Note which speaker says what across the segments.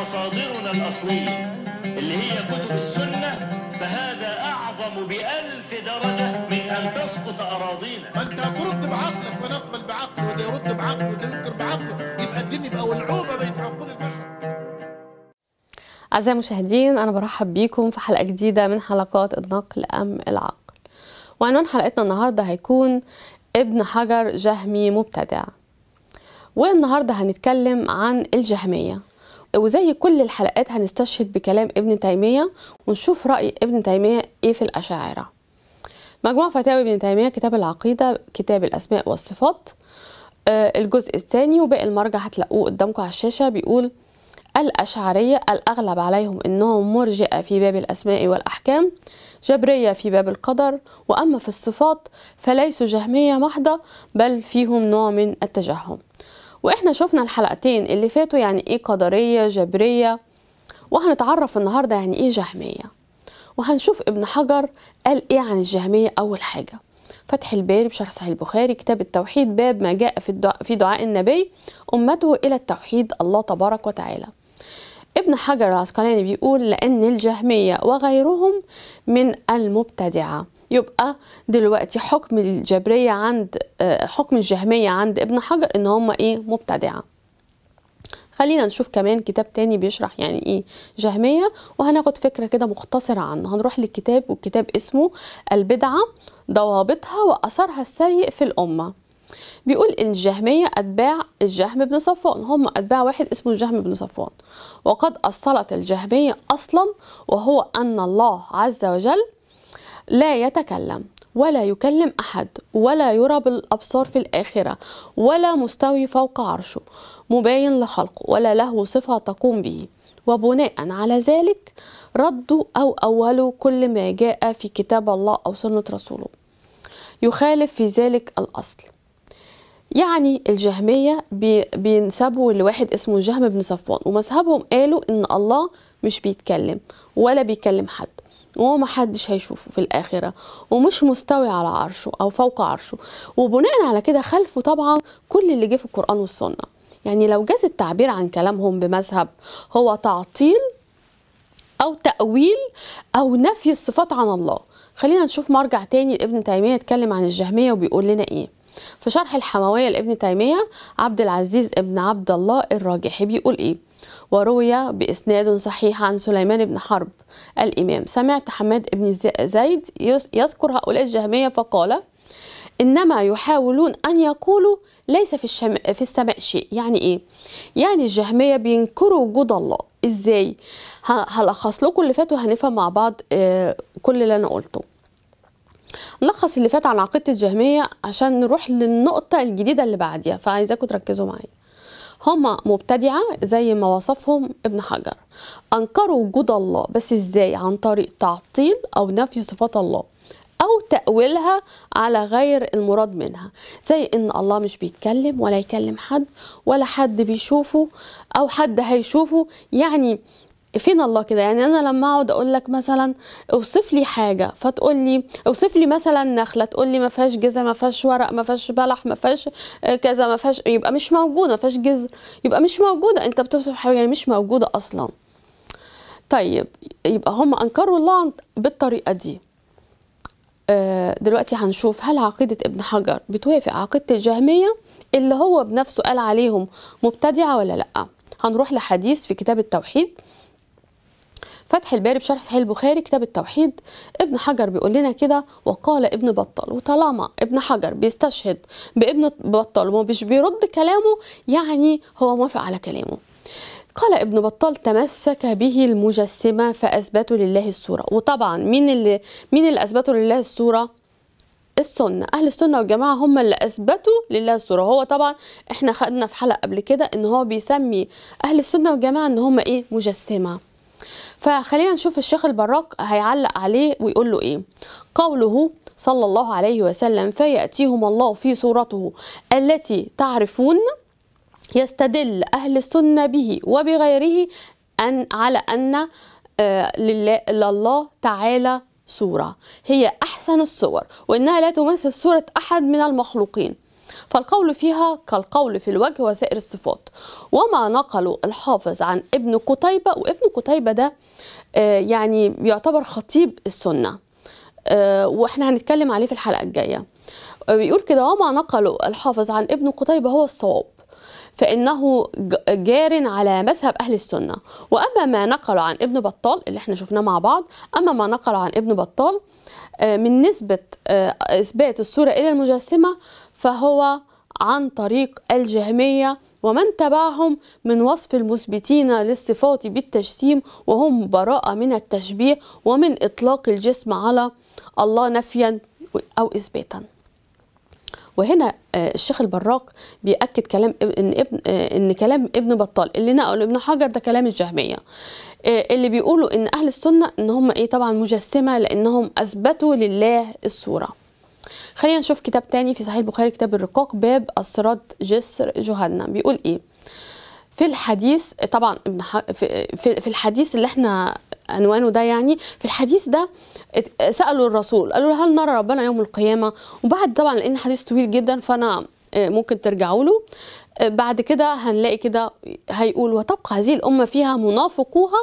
Speaker 1: مصادرنا الأصلية اللي هي كتب السنة فهذا أعظم بألف درجة من أن تسقط أراضينا فأنت أنت بعقلك ونقبل نقبل بعقله وده يرد بعقله وده ينكر بعقله يبقى الدنيا يبقى ولعوبة بين عقول البشر أعزائي المشاهدين أنا برحب بيكم في حلقة جديدة من حلقات النقل أم العقل وعنوان حلقتنا النهاردة هيكون ابن حجر جهمي مبتدع والنهاردة هنتكلم عن الجهمية وزي كل الحلقات هنستشهد بكلام ابن تيمية ونشوف رأي ابن تيمية ايه في الأشاعرة مجموع فتاوي ابن تيمية كتاب العقيدة كتاب الأسماء والصفات آه، الجزء الثاني وباقي المرجع هتلاقوه قدامكم على الشاشة بيقول الأشعرية الأغلب عليهم أنهم مرجئة في باب الأسماء والأحكام جبرية في باب القدر وأما في الصفات فليسوا جهمية محضة بل فيهم نوع من التجهم واحنا شفنا الحلقتين اللي فاتوا يعني ايه قدريه جبريه وهنتعرف النهارده يعني ايه جهميه وهنشوف ابن حجر قال ايه عن الجهميه اول حاجه فتح الباري بشرح صحيح البخاري كتاب التوحيد باب ما جاء في في دعاء النبي امته الى التوحيد الله تبارك وتعالى ابن حجر العسقلاني بيقول لأن الجهمية وغيرهم من المبتدعة يبقى دلوقتي حكم الجبريه عند آه، حكم الجهميه عند ابن حجر ان هم ايه مبتدعه خلينا نشوف كمان كتاب تاني بيشرح يعني ايه جهميه وهناخد فكره كده مختصره عنه هنروح للكتاب والكتاب اسمه البدعه ضوابطها واثرها السيء في الامه بيقول ان الجهميه اتباع الجهم بن صفوان هم اتباع واحد اسمه الجهم بن صفوان وقد اصلت الجهميه اصلا وهو ان الله عز وجل لا يتكلم ولا يكلم أحد ولا يرى بالأبصار في الآخرة ولا مستوي فوق عرشه مباين لخلقه ولا له صفة تقوم به وبناء على ذلك ردوا أو أولوا كل ما جاء في كتاب الله أو سنة رسوله يخالف في ذلك الأصل يعني الجهمية بينسبوا لواحد اسمه جهم بن صفوان ومذهبهم قالوا إن الله مش بيتكلم ولا بيكلم حد حدش هيشوفه في الآخرة ومش مستوي على عرشه أو فوق عرشه وبناء على كده خلفه طبعا كل اللي جه في القرآن والسنة يعني لو جاز التعبير عن كلامهم بمذهب هو تعطيل أو تأويل أو نفي الصفات عن الله خلينا نشوف مرجع تاني لابن تيمية يتكلم عن الجهمية وبيقول لنا إيه في شرح الحموية لابن تيمية عبد العزيز ابن عبد الله الراجحي بيقول إيه وروي بإسناد صحيح عن سليمان بن حرب الإمام سمعت حماد بن زيد يذكر هؤلاء الجهمية فقال إنما يحاولون أن يقولوا ليس في, الشم... في السماء شيء يعني إيه؟ يعني الجهمية بينكروا وجود الله إزاي؟ هلخص لكم اللي فات وهنفهم مع بعض آه، كل اللي أنا قلته نلخص اللي فات عن عقيدة الجهمية عشان نروح للنقطة الجديدة اللي بعديها فعايزاكم تركزوا معايا هما مبتدعة زي ما وصفهم ابن حجر أنكروا وجود الله بس إزاي عن طريق تعطيل أو نفي صفات الله أو تأويلها على غير المراد منها زي إن الله مش بيتكلم ولا يكلم حد ولا حد بيشوفه أو حد هيشوفه يعني فين الله كده يعني انا لما اقعد اقول لك مثلا اوصف لي حاجه فتقول لي اوصف لي مثلا نخله تقول لي ما فيهاش جذع ما فيهاش ورق ما فيهاش بلح ما فيهاش آه، كذا ما فيهاش يبقى مش موجوده ما فيهاش جذر يبقى مش موجوده انت بتوصف حاجه يعني مش موجوده اصلا طيب يبقى هم انكروا الله بالطريقه دي آه، دلوقتي هنشوف هل عقيدة ابن حجر بتوافق عقيدة الجهمية اللي هو بنفسه قال عليهم مبتدعة ولا لأ هنروح لحديث في كتاب التوحيد فتح الباري بشرح صحيح البخاري كتاب التوحيد ابن حجر بيقول لنا كده وقال ابن بطال وطالما ابن حجر بيستشهد بابن بطال ومش بيرد كلامه يعني هو موافق على كلامه قال ابن بطال تمسك به المجسمه فاثبتوا لله الصوره وطبعا مين اللي مين اللي اثبتوا لله الصوره السنة أهل السنة والجماعة هم اللي أثبتوا لله الصورة هو طبعا إحنا خدنا في حلقة قبل كده إن هو بيسمي أهل السنة والجماعة إن هم إيه مجسمة فخلينا نشوف الشيخ البراك هيعلق عليه ويقول له ايه قوله صلى الله عليه وسلم فيأتيهم الله في صورته التي تعرفون يستدل أهل السنة به وبغيره أن على أن آه، لله تعالى صورة هي أحسن الصور وإنها لا تمثل صورة أحد من المخلوقين فالقول فيها كالقول في الوجه وسائر الصفات وما نقل الحافظ عن ابن قتيبة وابن قتيبة ده آه، يعني يعتبر خطيب السنة آه، واحنا هنتكلم عليه في الحلقة الجاية آه، بيقول كده وما نقل الحافظ عن ابن قتيبة هو الصواب فإنه جار على مذهب أهل السنة وأما ما نقل عن ابن بطال اللي احنا شفناه مع بعض أما ما نقل عن ابن بطال من نسبة إثبات الصورة إلى المجسمة فهو عن طريق الجهمية ومن تبعهم من وصف المثبتين للصفات بالتجسيم وهم براءة من التشبيه ومن إطلاق الجسم على الله نفيا أو إثباتا وهنا آه، الشيخ البراك بيأكد كلام ان ابن آه، ان كلام ابن بطال اللي نقله ابن حجر ده كلام الجهميه آه، اللي بيقولوا ان اهل السنه ان هم ايه طبعا مجسمه لانهم اثبتوا لله الصوره خلينا نشوف كتاب تاني في صحيح البخاري كتاب الرقاق باب أسراد جسر جهنم بيقول إيه في الحديث طبعا ابن في الحديث اللي احنا عنوانه ده يعني في الحديث ده سالوا الرسول قالوا له هل نرى ربنا يوم القيامه وبعد طبعا لان حديث طويل جدا فانا آه، ممكن ترجعوا له آه، بعد كده هنلاقي كده هيقول وتبقى هذه الامه فيها منافقوها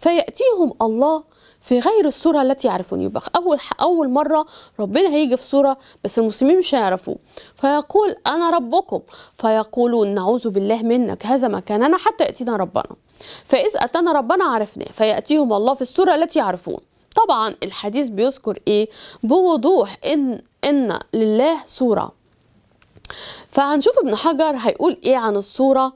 Speaker 1: فياتيهم الله في غير الصوره التي يعرفون يبقى اول اول مره ربنا هيجي في صوره بس المسلمين مش هيعرفوه فيقول انا ربكم فيقولون نعوذ بالله منك هذا مكاننا حتى ياتينا ربنا فاذا اتانا ربنا عرفناه فياتيهم الله في الصوره التي يعرفون طبعا الحديث بيذكر ايه بوضوح ان ان لله صوره فهنشوف ابن حجر هيقول ايه عن الصوره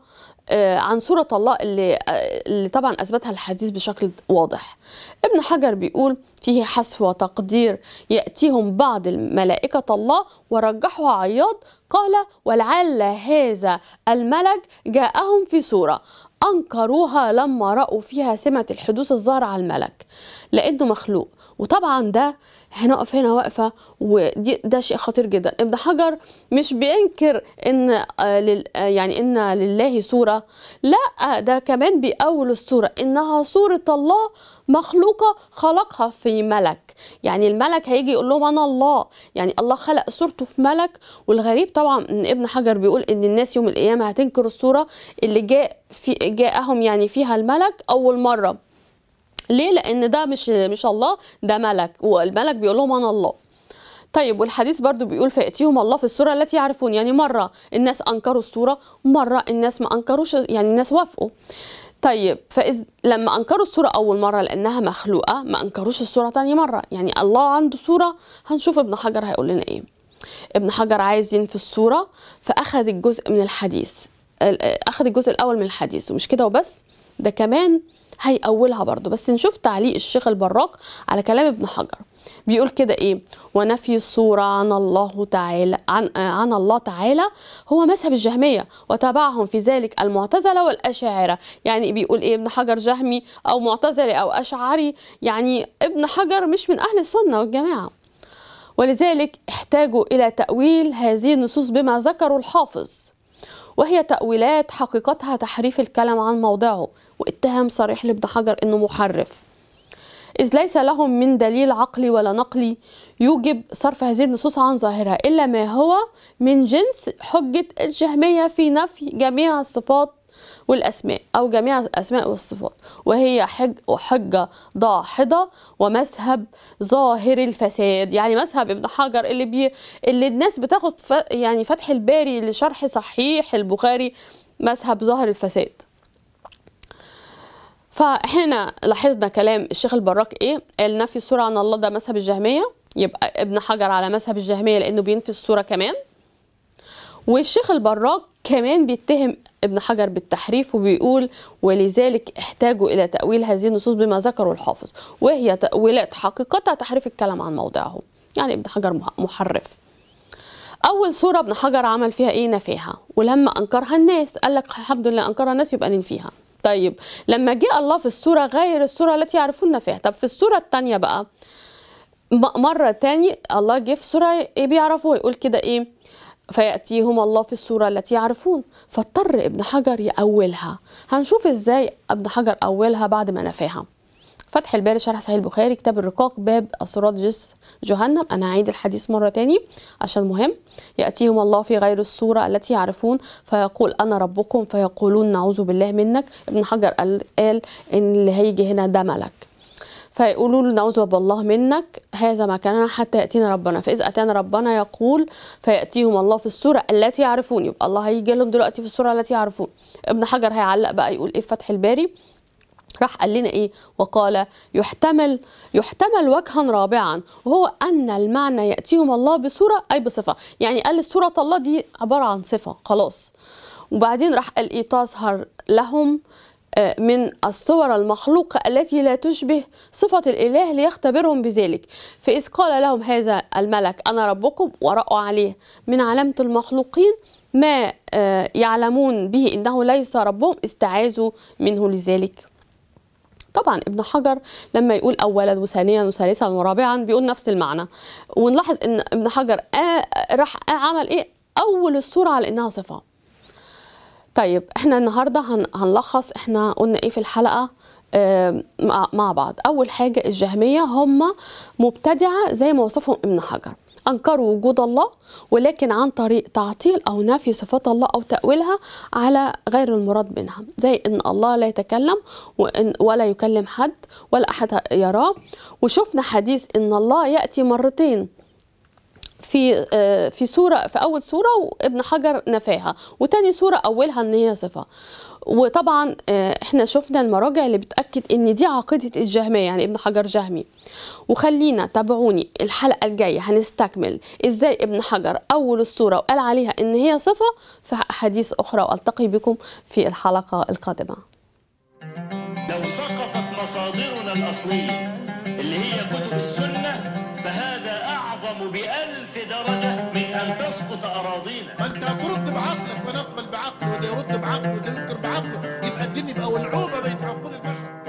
Speaker 1: آه، عن صورة الله اللي, آه، اللي طبعا أثبتها الحديث بشكل واضح ابن حجر بيقول فيه حسوة تقدير يأتيهم بعض الملائكة الله ورجحوا عياض قال ولعل هذا الملك جاءهم في صورة أنكروها لما رأوا فيها سمة الحدوث الظاهر على الملك لأنه مخلوق وطبعا ده هنقف هنا واقفة ده شيء خطير جدا ابن حجر مش بينكر إن آه، آه، يعني إن لله صورة لا آه، ده كمان بأول الصورة إنها صورة الله مخلوقة خلقها في ملك يعني الملك هيجي يقول لهم أنا الله يعني الله خلق صورته في ملك والغريب طبعا ابن حجر بيقول ان الناس يوم القيامه هتنكر الصوره اللي جاء في جاءهم يعني فيها الملك اول مره ليه لان ده مش مش الله ده ملك والملك بيقول لهم انا الله طيب والحديث برضو بيقول فيأتيهم الله في الصورة التي يعرفون يعني مرة الناس أنكروا الصورة مرة الناس ما أنكروش يعني الناس وافقوا طيب فإذ لما أنكروا الصورة أول مرة لأنها مخلوقة ما أنكروش الصورة تاني مرة يعني الله عنده صورة هنشوف ابن حجر هيقول لنا إيه ابن حجر عايز ينفي الصورة فأخذ الجزء من الحديث أخذ الجزء الأول من الحديث ومش كده وبس ده كمان هيقولها برضو بس نشوف تعليق الشيخ البراك على كلام ابن حجر بيقول كده ايه ونفي الصورة عن الله تعالى عن, عن الله تعالى هو مذهب الجهمية وتبعهم في ذلك المعتزلة والأشاعرة يعني بيقول ايه ابن حجر جهمي أو معتزلي أو أشعري يعني ابن حجر مش من أهل السنة والجماعة ولذلك احتاجوا إلى تأويل هذه النصوص بما ذكره الحافظ وهي تأويلات حقيقتها تحريف الكلام عن موضعه واتهام صريح لابن حجر أنه محرف إذ ليس لهم من دليل عقلي ولا نقلي يوجب صرف هذه النصوص عن ظاهرها إلا ما هو من جنس حجة الجهمية في نفي جميع الصفات والأسماء أو جميع الأسماء والصفات وهي حج حجة ضاحضة ومذهب ظاهر الفساد يعني مذهب ابن حجر اللي بي اللي الناس بتاخد ف... يعني فتح الباري لشرح صحيح البخاري مذهب ظاهر الفساد فهنا لاحظنا كلام الشيخ البراك ايه قال نفي الصوره عن الله ده مذهب الجهميه يبقى ابن حجر على مذهب الجهميه لانه بينفي الصوره كمان والشيخ البراك كمان بيتهم ابن حجر بالتحريف وبيقول ولذلك احتاجوا الى تاويل هذه النصوص بما ذكره الحافظ وهي تاويلات حقيقتها تحريف الكلام عن موضعه يعني ابن حجر محرف اول صوره ابن حجر عمل فيها ايه نفاها ولما انكرها الناس قال لك الحمد لله انكرها الناس يبقى ننفيها طيب لما جه الله في الصوره غير الصوره التي يعرفون فيها طب في الصوره الثانيه بقى مره تاني الله جه في صوره ايه بيعرفوه يقول كده ايه فيأتيهم الله في الصورة التي يعرفون فاضطر ابن حجر يأولها هنشوف ازاي ابن حجر أولها بعد ما نفاها فتح الباري شرح صحيح البخاري كتاب الرقاق باب أسرار جس جهنم أنا هعيد الحديث مرة تاني عشان مهم يأتيهم الله في غير الصورة التي يعرفون فيقول أنا ربكم فيقولون نعوذ بالله منك ابن حجر قال, قال إن اللي هيجي هنا ده ملك فيقولوا له نعوذ بالله منك هذا مكاننا حتى يأتينا ربنا فإذا أتانا ربنا يقول فيأتيهم الله في الصورة التي يعرفون يبقى الله هيجي لهم دلوقتي في الصورة التي يعرفون ابن حجر هيعلق بقى يقول إيه فتح الباري راح قال لنا ايه وقال يحتمل يحتمل وجها رابعا وهو ان المعنى ياتيهم الله بصوره اي بصفه يعني قال الصوره الله دي عباره عن صفه خلاص وبعدين راح قال ايه تظهر لهم من الصور المخلوقة التي لا تشبه صفة الإله ليختبرهم بذلك فإذ قال لهم هذا الملك أنا ربكم ورأوا عليه من علامة المخلوقين ما آه، يعلمون به إنه ليس ربهم استعاذوا منه لذلك طبعا ابن حجر لما يقول اولا وثانيا وثالثا ورابعا بيقول نفس المعنى ونلاحظ ان ابن حجر آه راح آه عمل ايه اول الصوره على انها صفه طيب احنا النهارده هن... هنلخص احنا قلنا ايه في الحلقه اه مع بعض اول حاجه الجهميه هم مبتدعه زي ما وصفهم ابن حجر أنكروا وجود الله ولكن عن طريق تعطيل أو نفي صفات الله أو تأويلها على غير المراد منها زي إن الله لا يتكلم وإن ولا يكلم حد ولا أحد يراه وشفنا حديث إن الله يأتي مرتين في آه، في صوره في اول صوره وابن حجر نفاها وتاني صوره اولها ان هي صفه وطبعا آه، احنا شفنا المراجع اللي بتاكد ان دي عقيده الجهميه يعني ابن حجر جهمي وخلينا تابعوني الحلقه الجايه هنستكمل ازاي ابن حجر اول الصوره وقال عليها ان هي صفه في احاديث اخرى والتقي بكم في الحلقه القادمه لو سقطت مصادرنا الاصليه اللي هي كتب السنه فهذا أعظم بألف درجة من أن تسقط أراضينا ما أنت ترد بعقلك ونقبل بعقله وده يرد بعقله وده ينكر بعقله يبقى الدنيا بقى ولعوبة بين عقول البشر